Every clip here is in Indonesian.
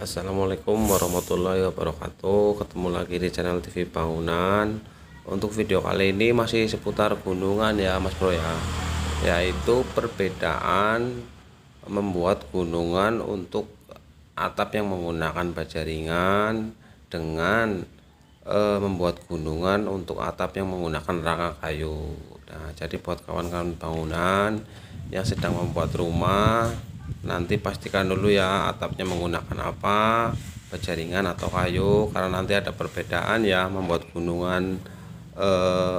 Assalamualaikum warahmatullahi wabarakatuh Ketemu lagi di channel TV Bangunan Untuk video kali ini masih seputar gunungan ya mas bro ya Yaitu perbedaan membuat gunungan untuk atap yang menggunakan baja ringan Dengan e, membuat gunungan untuk atap yang menggunakan rangka kayu Nah jadi buat kawan-kawan bangunan yang sedang membuat rumah nanti pastikan dulu ya atapnya menggunakan apa pejaringan atau kayu karena nanti ada perbedaan ya membuat gunungan eh,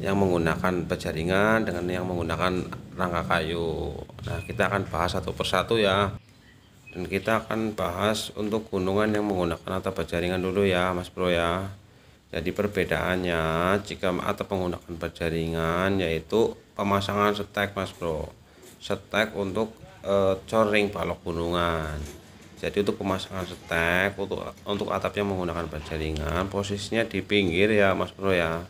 yang menggunakan pejaringan dengan yang menggunakan rangka kayu nah kita akan bahas satu persatu ya dan kita akan bahas untuk gunungan yang menggunakan atap pejaringan dulu ya mas bro ya jadi perbedaannya jika atap menggunakan pejaringan yaitu pemasangan setek mas bro setek untuk e, coring balok gunungan jadi untuk pemasangan setek untuk untuk atapnya menggunakan penjaringan posisinya di pinggir ya mas bro ya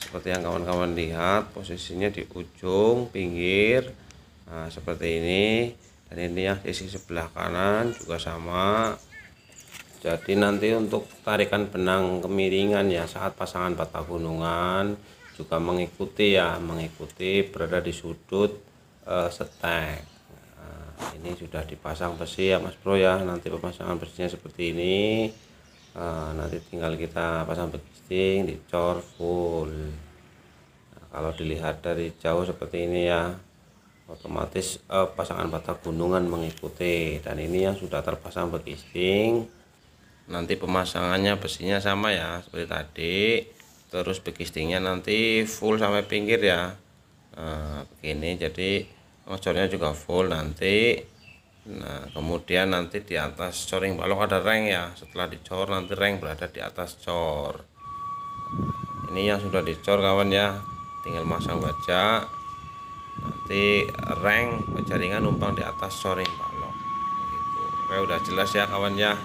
seperti yang kawan-kawan lihat posisinya di ujung pinggir nah, seperti ini dan ini yang sisi sebelah kanan juga sama jadi nanti untuk tarikan benang kemiringan ya saat pasangan patah gunungan juga mengikuti ya mengikuti berada di sudut uh, eh, setek ini sudah dipasang besi ya mas bro ya nanti pemasangan besinya seperti ini uh, nanti tinggal kita pasang begisting dicor full nah, kalau dilihat dari jauh seperti ini ya otomatis uh, pasangan bata gunungan mengikuti dan ini yang sudah terpasang begisting. nanti pemasangannya besinya sama ya seperti tadi terus begistingnya nanti full sampai pinggir ya nah, begini jadi motornya juga full nanti nah kemudian nanti di atas coring balok ada reng ya setelah dicor nanti reng berada di atas cor ini yang sudah dicor kawan ya tinggal masang baja nanti reng jaringan numpang di atas coring balok gitu. Oke udah jelas ya kawan ya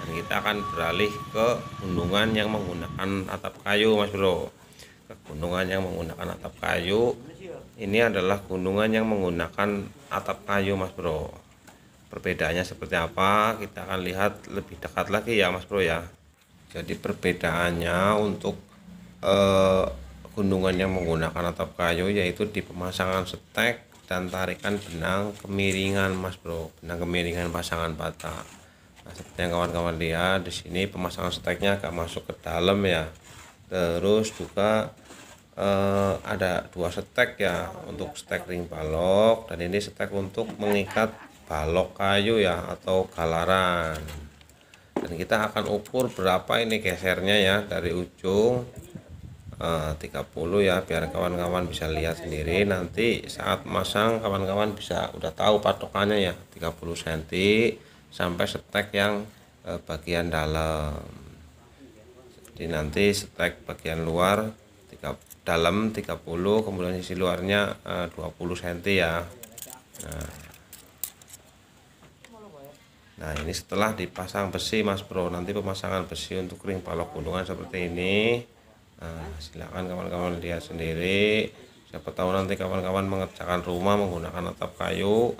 dan kita akan beralih ke gunungan yang menggunakan atap kayu mas bro ke gunungan yang menggunakan atap kayu ini adalah gunungan yang menggunakan atap kayu mas bro perbedaannya seperti apa kita akan lihat lebih dekat lagi ya mas bro ya jadi perbedaannya untuk eh, gunungan yang menggunakan atap kayu yaitu di pemasangan stek dan tarikan benang kemiringan mas bro benang kemiringan pasangan bata. nah, seperti yang kawan-kawan lihat di sini pemasangan steknya agak masuk ke dalam ya terus juga eh, ada dua stek ya untuk stek ring balok dan ini stek untuk mengikat balok kayu ya atau galaran dan kita akan ukur berapa ini gesernya ya dari ujung eh, 30 ya biar kawan-kawan bisa lihat sendiri nanti saat masang kawan-kawan bisa udah tahu patokannya ya 30 cm sampai stek yang eh, bagian dalam jadi nanti stek bagian luar tiga, dalam 30 kemudian sisi luarnya uh, 20 cm ya nah. nah ini setelah dipasang besi mas bro nanti pemasangan besi untuk ring palok gulungan seperti ini nah, silahkan kawan-kawan lihat sendiri siapa tahu nanti kawan-kawan mengerjakan rumah menggunakan atap kayu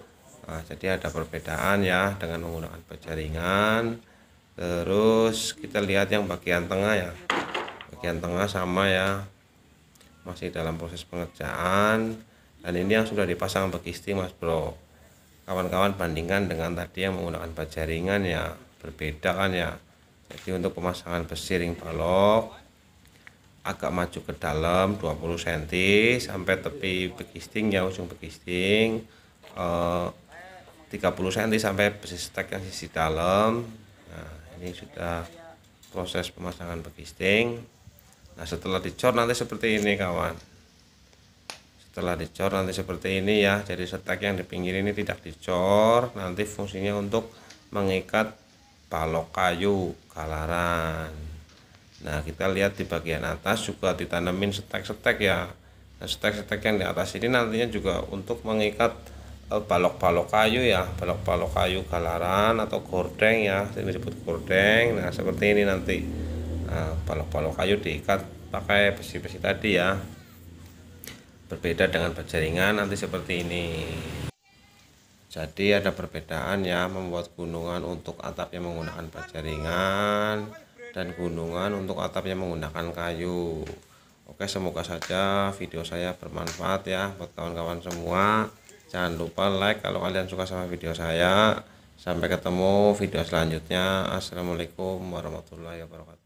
nah, jadi ada perbedaan ya dengan menggunakan ringan. terus kita lihat yang bagian tengah ya bagian tengah sama ya masih dalam proses pengerjaan dan ini yang sudah dipasang begisti mas bro kawan-kawan bandingkan dengan tadi yang menggunakan baja ringan ya berbeda kan ya jadi untuk pemasangan besi ring balok agak maju ke dalam 20 cm sampai tepi bekisting ya ujung bekisting eh, 30 cm sampai besi stek yang sisi dalam nah ini sudah proses pemasangan bekisting Nah setelah dicor nanti seperti ini kawan Setelah dicor nanti seperti ini ya Jadi setek yang di pinggir ini tidak dicor Nanti fungsinya untuk mengikat balok kayu kalaran Nah kita lihat di bagian atas juga ditanamin setek-setek ya setek nah, setek-setek yang di atas ini nantinya juga untuk mengikat eh, balok-balok kayu ya balok-balok kayu galaran atau gordeng ya ini disebut gordeng nah seperti ini nanti balok-balok eh, kayu diikat pakai besi-besi tadi ya berbeda dengan berjaringan nanti seperti ini jadi ada perbedaan ya membuat gunungan untuk atap yang menggunakan berjaringan dan gunungan untuk atap yang menggunakan kayu Oke semoga saja video saya bermanfaat ya buat kawan-kawan semua Jangan lupa like kalau kalian suka sama video saya Sampai ketemu video selanjutnya Assalamualaikum warahmatullahi wabarakatuh